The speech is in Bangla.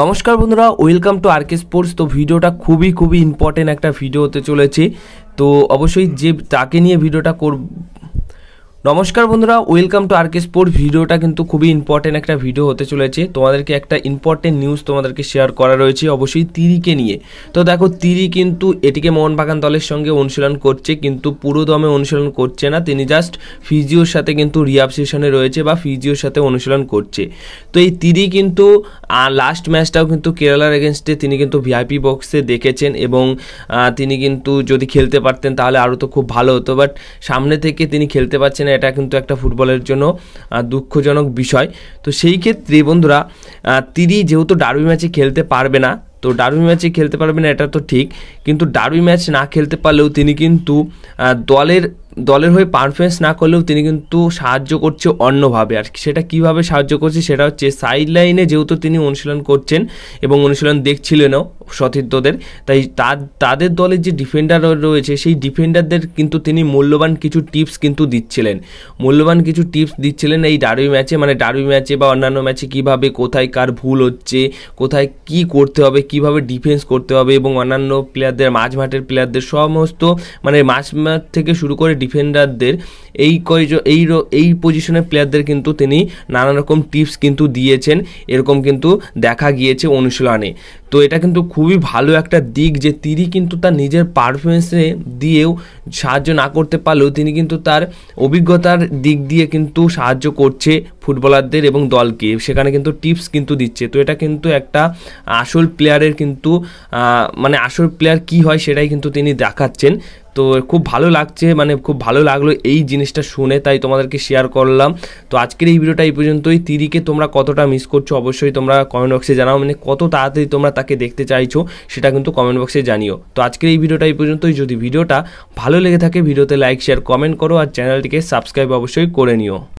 নমস্কার বন্ধুরা ওয়েলকাম টু আরকে স্পোর্টস তো ভিডিওটা খুবই খুবই ইম্পর্টেন্ট একটা ভিডিও হতে চলেছে তো অবশ্যই যে তাকে নিয়ে ভিডিওটা কর নমস্কার বন্ধুরা ওয়েলকাম টু আরকে স্পোর্ট ভিডিওটা কিন্তু খুবই ইম্পর্টেন্ট একটা ভিডিও হতে চলেছে তোমাদেরকে একটা ইম্পর্টেন্ট নিউজ তোমাদেরকে শেয়ার করা রয়েছে অবশ্যই তিরিকে নিয়ে তো দেখো তিরি কিন্তু এটিকে মোহনবাগান দলের সঙ্গে অনুশীলন করছে কিন্তু পুরো দমে অনুশীলন করছে না তিনি জাস্ট ফিজিওর সাথে কিন্তু রিয়াব সেশনে রয়েছে বা ফিজিওর সাথে অনুশীলন করছে তো এই তিরি কিন্তু লাস্ট ম্যাচটাও কিন্তু কেরালার এগেনস্টে তিনি কিন্তু ভিআইপি বক্সে দেখেছেন এবং তিনি কিন্তু যদি খেলতে পারতেন তাহলে আরও তো খুব ভালো হতো বাট সামনে থেকে তিনি খেলতে পারছেন এটা কিন্তু একটা ফুটবলের জন্য দুঃখজনক বিষয় তো সেই ক্ষেত্রে বন্ধুরা তিনি যেহেতু ডার্বি ম্যাচে খেলতে পারবে না তো ডারবি ম্যাচে খেলতে পারবে না এটা তো ঠিক কিন্তু ডারবি ম্যাচ না খেলতে পারলেও তিনি কিন্তু দলের দলের হয়ে পারফরমেন্স না করলেও তিনি কিন্তু সাহায্য করছে অন্যভাবে আর সেটা কিভাবে সাহায্য করছে সেটা হচ্ছে সাইড লাইনে যেহেতু তিনি অনুশীলন করছেন এবং অনুশীলন দেখছিলেনও সতীর্থদের তাই তাদের দলের যে ডিফেন্ডার রয়েছে সেই ডিফেন্ডারদের কিন্তু তিনি মূল্যবান কিছু টিপস কিন্তু দিচ্ছিলেন মূল্যবান কিছু টিপস দিচ্ছিলেন এই ডারবি ম্যাচে মানে ডারবি ম্যাচে বা অন্যান্য ম্যাচে কিভাবে কোথায় কার ভুল হচ্ছে কোথায় কি করতে হবে কিভাবে ডিফেন্স করতে হবে এবং অন্যান্য প্লেয়ারদের মাঝমাঠের প্লেয়ারদের সমস্ত মানে মাঝমাঠ থেকে শুরু করে ডিফেন্ডারদের এই কয়জন এই এই পজিশনের প্লেয়ারদের কিন্তু তিনি নানা রকম টিপস কিন্তু দিয়েছেন এরকম কিন্তু দেখা গিয়েছে অনুশীলনে তো এটা কিন্তু খুবই ভালো একটা দিক যে তিনি কিন্তু তার নিজের পারফরমেন্সে দিয়েও সাহায্য না করতে পারলেও তিনি কিন্তু তার অভিজ্ঞতার দিক দিয়ে কিন্তু সাহায্য করছে ফুটবলারদের এবং দলকে সেখানে কিন্তু টিপস কিন্তু দিচ্ছে তো এটা কিন্তু একটা আসল প্লেয়ারের কিন্তু মানে আসল প্লেয়ার কি হয় সেটাই কিন্তু তিনি দেখাচ্ছেন তো খুব ভালো লাগছে মানে খুব ভালো লাগলো এই জিনিস জিনিসটা শুনে তাই তোমাদেরকে শেয়ার করলাম তো আজকের এই ভিডিওটা এই পর্যন্তই তিরিকে তোমরা কতটা মিস করছো অবশ্যই তোমরা কমেন্ট বক্সে জানাও মানে কত তাড়াতাড়ি তোমরা তাকে দেখতে চাইছো সেটা কিন্তু কমেন্ট বক্সে জানিও তো আজকের এই ভিডিওটা এই পর্যন্তই যদি ভিডিওটা ভালো লেগে থাকে ভিডিওতে লাইক শেয়ার কমেন্ট করো আর চ্যানেলটিকে সাবস্ক্রাইব অবশ্যই করে নিও